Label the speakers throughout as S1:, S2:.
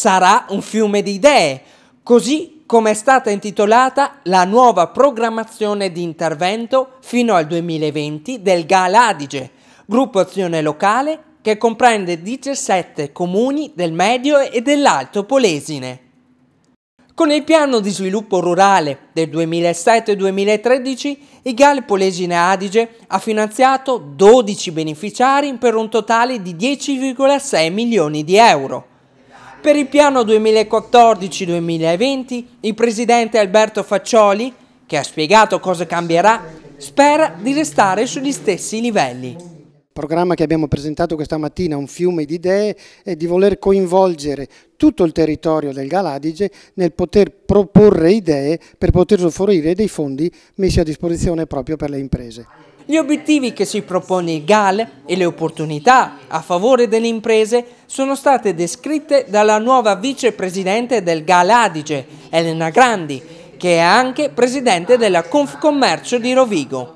S1: sarà un fiume di idee, così come è stata intitolata la nuova programmazione di intervento fino al 2020 del GAL Adige, gruppo azione locale che comprende 17 comuni del Medio e dell'Alto Polesine. Con il piano di sviluppo rurale del 2007-2013, il GAL Polesine Adige ha finanziato 12 beneficiari per un totale di 10,6 milioni di euro. Per il piano 2014-2020 il presidente Alberto Faccioli, che ha spiegato cosa cambierà, spera di restare sugli stessi livelli Il programma che abbiamo presentato questa mattina, un fiume di idee, è di voler coinvolgere tutto il territorio del Galadige nel poter proporre idee per poter usufruire dei fondi messi a disposizione proprio per le imprese. Gli obiettivi che si propone il GAL e le opportunità a favore delle imprese sono state descritte dalla nuova vicepresidente del GAL Adige, Elena Grandi, che è anche presidente della Confcommercio di Rovigo.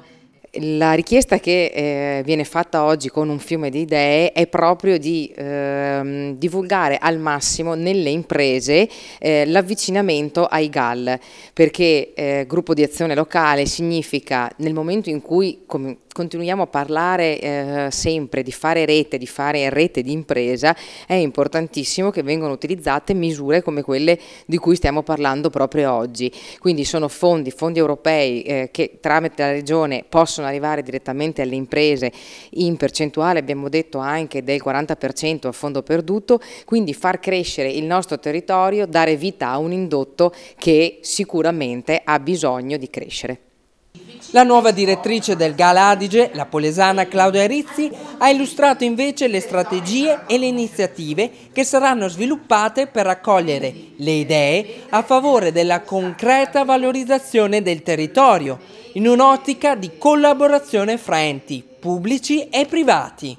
S2: La richiesta che eh, viene fatta oggi con un fiume di idee è proprio di eh, divulgare al massimo nelle imprese eh, l'avvicinamento ai GAL, perché eh, gruppo di azione locale significa nel momento in cui, com continuiamo a parlare eh, sempre di fare rete, di fare rete di impresa, è importantissimo che vengano utilizzate misure come quelle di cui stiamo parlando proprio oggi. Quindi sono fondi, fondi europei eh, che tramite la Regione possono arrivare direttamente alle imprese in percentuale, abbiamo detto anche del 40% a fondo perduto, quindi far crescere il nostro territorio, dare vita a un indotto che sicuramente ha bisogno
S1: di crescere. La nuova direttrice del Gala Adige, la polesana Claudia Rizzi, ha illustrato invece le strategie e le iniziative che saranno sviluppate per raccogliere le idee a favore della concreta valorizzazione del territorio, in un'ottica di collaborazione fra enti pubblici e privati.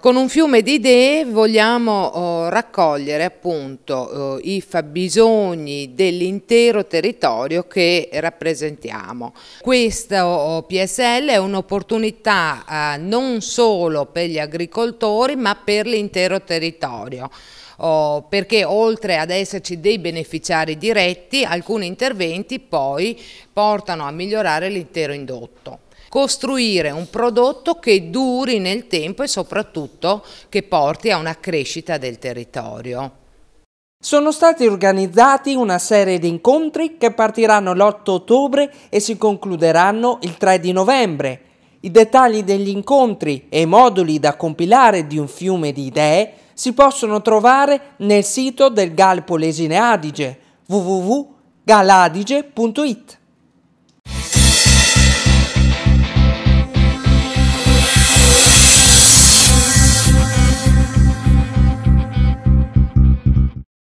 S3: Con un fiume di idee vogliamo oh, raccogliere appunto eh, i fabbisogni dell'intero territorio che rappresentiamo. Questo PSL è un'opportunità eh, non solo per gli agricoltori ma per l'intero territorio oh, perché oltre ad esserci dei beneficiari diretti, alcuni interventi poi portano a migliorare l'intero indotto costruire un prodotto che duri nel tempo e soprattutto che porti a una crescita del territorio.
S1: Sono stati organizzati una serie di incontri che partiranno l'8 ottobre e si concluderanno il 3 di novembre. I dettagli degli incontri e i moduli da compilare di un fiume di idee si possono trovare nel sito del Gal Polesine Adige www.galadige.it.